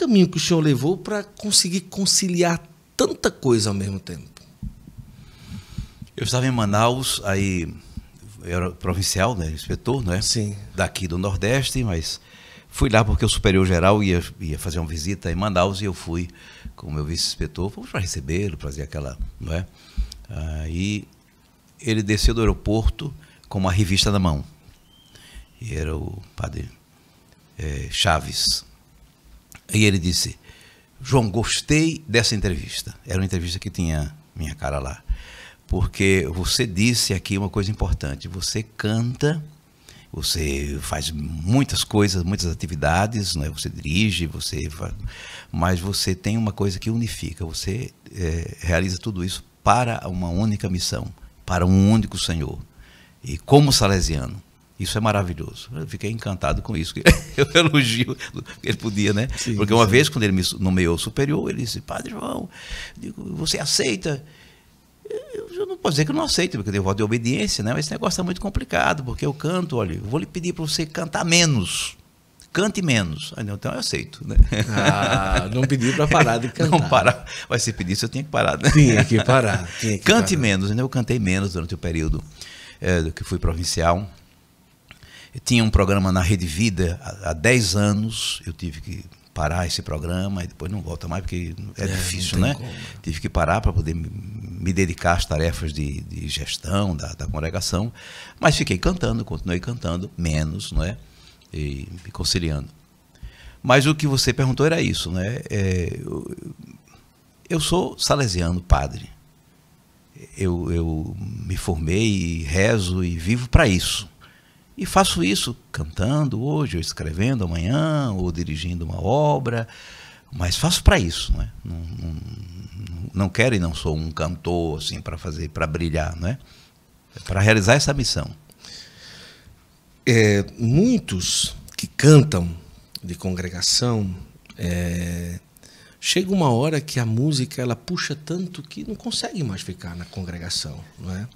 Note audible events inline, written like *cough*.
caminho que o senhor levou para conseguir conciliar tanta coisa ao mesmo tempo? Eu estava em Manaus, aí eu era provincial, né, inspetor, né? Sim. Daqui do Nordeste, mas fui lá porque o superior geral ia, ia fazer uma visita em Manaus e eu fui com o meu vice-inspetor, fomos para recebê-lo, para fazer aquela, não é? Aí ele desceu do aeroporto com uma revista na mão. E era o padre é, Chaves. E ele disse: João, gostei dessa entrevista. Era uma entrevista que tinha minha cara lá. Porque você disse aqui uma coisa importante. Você canta, você faz muitas coisas, muitas atividades, né? você dirige, você. Mas você tem uma coisa que unifica. Você é, realiza tudo isso para uma única missão, para um único Senhor. E como salesiano, isso é maravilhoso. Eu fiquei encantado com isso. *laughs* Eu elogio, ele podia, né? Sim, Porque uma sim. vez, quando ele me nomeou superior, ele disse, Padre João, você aceita? eu não posso dizer que eu não aceito, porque eu tenho voto de obediência, né? Mas esse negócio é muito complicado, porque eu canto, olha, eu vou lhe pedir para você cantar menos. Cante menos. Ah, não, então eu aceito, né? Ah, não pedi para parar de *laughs* cantar. Não parar. Mas se pedisse, eu tinha que parar, né? Tinha que parar. Tinha que Cante parar. menos, né? Eu cantei menos durante o período é, que fui provincial. Eu tinha um programa na Rede Vida há, há 10 anos, eu tive que parar esse programa e depois não volta mais porque é, é difícil, né? Como. Tive que parar para poder me dedicar às tarefas de, de gestão da, da, congregação, mas fiquei cantando, continuei cantando, menos, não é? E me conciliando. Mas o que você perguntou era isso, né? É, eu, eu, sou salesiano, padre. Eu, eu me formei rezo e vivo para isso. E faço isso cantando hoje, ou escrevendo amanhã, ou dirigindo uma obra. Mas faço para isso, né? Não, não, não, quero e não sou um cantor assim para fazer, para brilhar, é, é Para realizar essa missão. É, muitos que cantam de congregação é, chega uma hora que a música ela puxa tanto que não consegue mais ficar na congregação, não é?